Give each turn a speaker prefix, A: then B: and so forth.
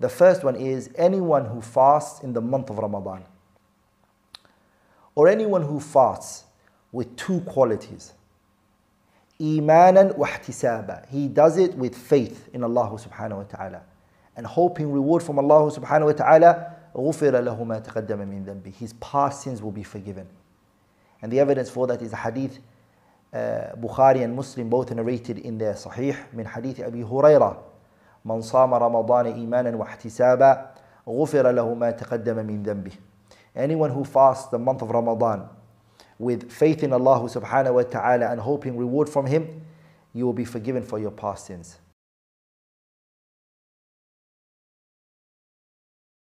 A: The first one is anyone who fasts in the month of Ramadan or anyone who fasts with two qualities. Imanan wahtisaba. He does it with faith in Allah subhanahu wa ta'ala and hoping reward from Allah subhanahu wa ta'ala. غفر له His past sins will be forgiven. And the evidence for that is a hadith uh, Bukhari and Muslim both narrated in their Sahih min hadith Abi Hurairah من صام رمضان إيمانا واحتسابا غفر له ما تقدم من ذنبه Anyone who fasts the month of Ramadan with faith in Allah subhanahu wa ta'ala and hoping reward from him, you will be forgiven for your past sins.